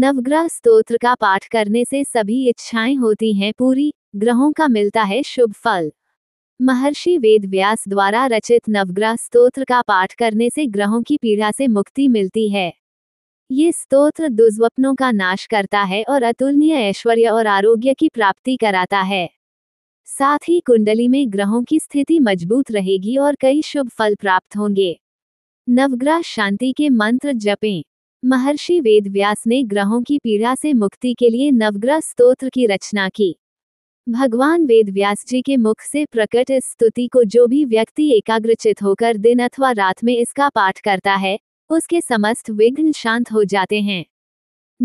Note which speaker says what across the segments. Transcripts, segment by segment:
Speaker 1: नवग्रह स्तोत्र का पाठ करने से सभी इच्छाएं होती हैं पूरी ग्रहों का मिलता है शुभ फल महर्षि व्यास द्वारा रचित नवग्रह स्तोत्र का पाठ करने से ग्रहों की पीड़ा से मुक्ति मिलती है ये स्तोत्र दुस्वप्नों का नाश करता है और अतुलनीय ऐश्वर्य और आरोग्य की प्राप्ति कराता है साथ ही कुंडली में ग्रहों की स्थिति मजबूत रहेगी और कई शुभ फल प्राप्त होंगे नवग्रह शांति के मंत्र जपें महर्षि वेदव्यास ने ग्रहों की पीड़ा से मुक्ति के लिए नवग्रह स्तोत्र की रचना की भगवान वेदव्यास जी के मुख से प्रकट इस स्तुति को जो भी व्यक्ति एकाग्रचित होकर दिन अथवा रात में इसका पाठ करता है उसके समस्त विघ्न शांत हो जाते हैं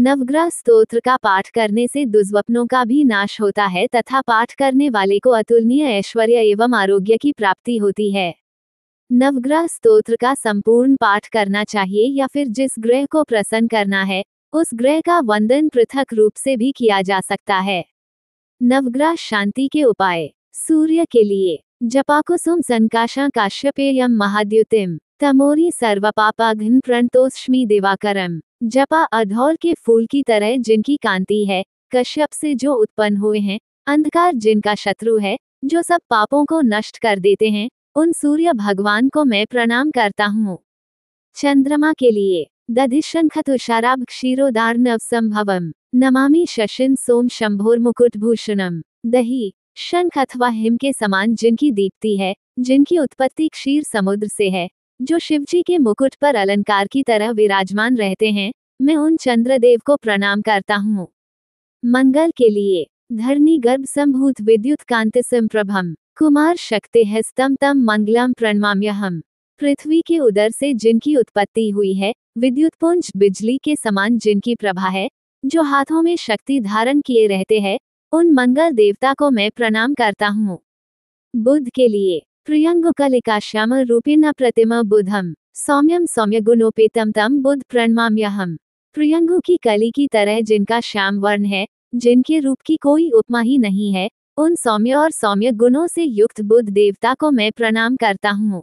Speaker 1: नवग्रह स्तोत्र का पाठ करने से दुस्वप्नों का भी नाश होता है तथा पाठ करने वाले को अतुलनीय ऐश्वर्य एवं आरोग्य की प्राप्ति होती है नवग्रह स्तोत्र का संपूर्ण पाठ करना चाहिए या फिर जिस ग्रह को प्रसन्न करना है उस ग्रह का वंदन पृथक रूप से भी किया जा सकता है नवग्रह शांति के उपाय सूर्य के लिए जपाकुसुम संकाशा काश्यपेयम महाद्युतिम तमोरी सर्वपापाघ्न प्रणतोष्मी दिवाकरम जपा अधौर के फूल की तरह जिनकी कांति है कश्यप से जो उत्पन्न हुए हैं अंधकार जिनका शत्रु है जो सब पापों को नष्ट कर देते हैं उन सूर्य भगवान को मैं प्रणाम करता हूँ चंद्रमा के लिए दधिशंख शराब क्षीरोदार संभवम नमामि शशिन सोम शंभोर भूषणम दही शंख अथवा हिम के समान जिनकी दीप्ति है जिनकी उत्पत्ति क्षीर समुद्र से है जो शिवजी के मुकुट पर अलंकार की तरह विराजमान रहते हैं मैं उन चंद्रदेव को प्रणाम करता हूँ मंगल के लिए धरनी गर्भ संभूत विद्युत कांति प्रभम कुमार शक्ति है स्तम तम मंगलम हम पृथ्वी के उदर से जिनकी उत्पत्ति हुई है विद्युत पुंज बिजली के समान जिनकी प्रभा है जो हाथों में शक्ति धारण किए रहते हैं उन मंगल देवता को मैं प्रणाम करता हूँ बुद्ध के लिए प्रियंग कलिका श्याम रूपिण प्रतिमा बुधम सौम्यम सौम्य गुणोपेतम तम बुद्ध प्रणमाम्यहम प्रियंगु की कली की तरह जिनका श्याम वर्ण है जिनके रूप की कोई उपमा ही नहीं है उन सौम्य और सौम्य गुणों से युक्त बुद्ध देवता को मैं प्रणाम करता हूँ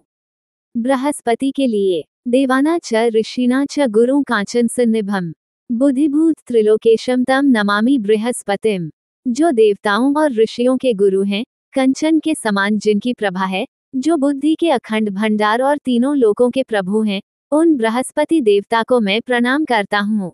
Speaker 1: बृहस्पति के लिए देवाना च ऋषिना च गुरु कांचन सन्निभम बुद्धिभूत त्रिलोकेशम तम नमामि बृहस्पतिम जो देवताओं और ऋषियों के गुरु हैं कंचन के समान जिनकी प्रभा है जो बुद्धि के अखंड भंडार और तीनों लोकों के प्रभु हैं उन बृहस्पति देवता को मैं प्रणाम करता हूँ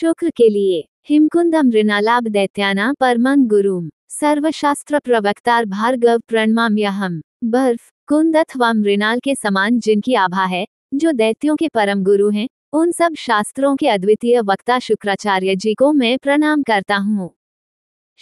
Speaker 1: शुक्र के लिए हिमकुंदम ऋणालाभ दैत्याना परमंग गुरुम सर्वशास्त्र प्रवक्तार भार्गव प्रणमाम्यहम बर्फ कुंद अथवा मृणाल के समान जिनकी आभा है जो दैत्यों के परम गुरु हैं उन सब शास्त्रों के अद्वितीय वक्ता शुक्राचार्य जी को मैं प्रणाम करता हूँ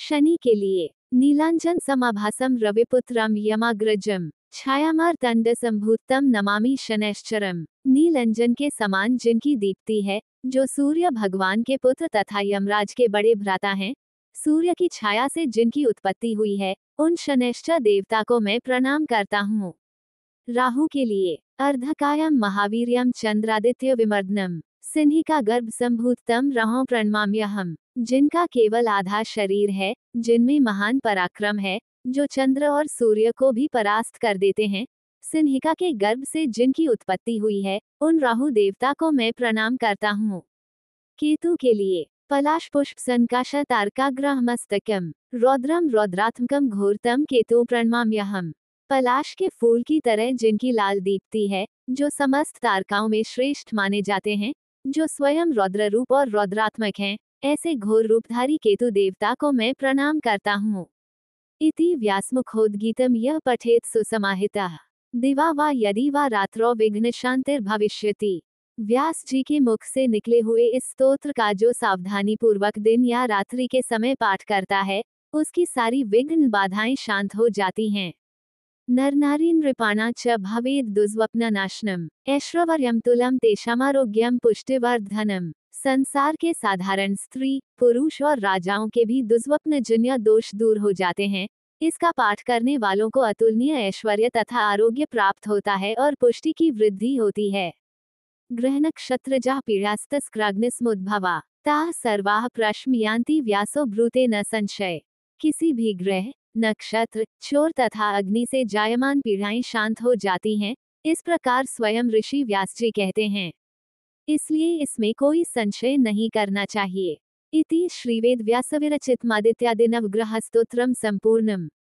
Speaker 1: शनि के लिए नीलांजन समाभासम रविपुत्रम यमाग्रजम छायामार दंड संभूतम नमामि शनैश्चरम नीलंजन के समान जिनकी दीप्ति है जो सूर्य भगवान के पुत्र तथा यमराज के बड़े भ्राता हैं सूर्य की छाया से जिनकी उत्पत्ति हुई है उन शनिश्चर देवता को मैं प्रणाम करता हूँ राहु के लिए अर्धकायम महावीरियम चंद्रादित्य विमर्दनम सिन्ही का गर्भ संभूतम रहो प्रणमा हम जिनका केवल आधा शरीर है जिनमें महान पराक्रम है जो चंद्र और सूर्य को भी परास्त कर देते हैं सिन्हिका के गर्भ से जिनकी उत्पत्ति हुई है उन राहु देवता को मैं प्रणाम करता हूँ केतु के लिए पलाश पुष्प संकाश मस्तकम रौद्रम रौद्रात्मकम घोरतम केतु प्रणमाम्यहम पलाश के फूल की तरह जिनकी लाल दीप्ति है जो समस्त तारकाओं में श्रेष्ठ माने जाते हैं जो स्वयं रौद्र रूप और रौद्रात्मक हैं ऐसे घोर रूपधारी केतु देवता को मैं प्रणाम करता हूँ इति व्यासमुखोदगीतम यह पठेत सुसमाहिता दिवा वा यदि वा रात्रो विघ्न शांतिर्भविष्यति व्यास जी के मुख से निकले हुए इस स्तोत्र का जो सावधानी पूर्वक दिन या रात्रि के समय पाठ करता है उसकी सारी विघ्न बाधाएं शांत हो जाती हैं नरनारी नृपाणा च भवेद दुस्वप्न नाशनम ऐश्वर्यम तुलम तेषारोग्यम पुष्टिवर्धनम संसार के साधारण स्त्री पुरुष और राजाओं के भी दुस्वप्न जन्य दोष दूर हो जाते हैं इसका पाठ करने वालों को अतुलनीय ऐश्वर्य तथा आरोग्य प्राप्त होता है और पुष्टि की वृद्धि होती है ग्रह नक्षत्रजा पीड़ास्तस्क्राग्निस्मुद्भवा ताह सर्वाह यांति व्यासो ब्रूते न संशय किसी भी ग्रह नक्षत्र चोर तथा अग्नि से जायमान पीड़ाएं शांत हो जाती हैं इस प्रकार स्वयं ऋषि व्यास जी कहते हैं इसलिए इसमें कोई संशय नहीं करना चाहिए इति श्रीवेद नवग्रह स्त्रोत्र संपूर्णम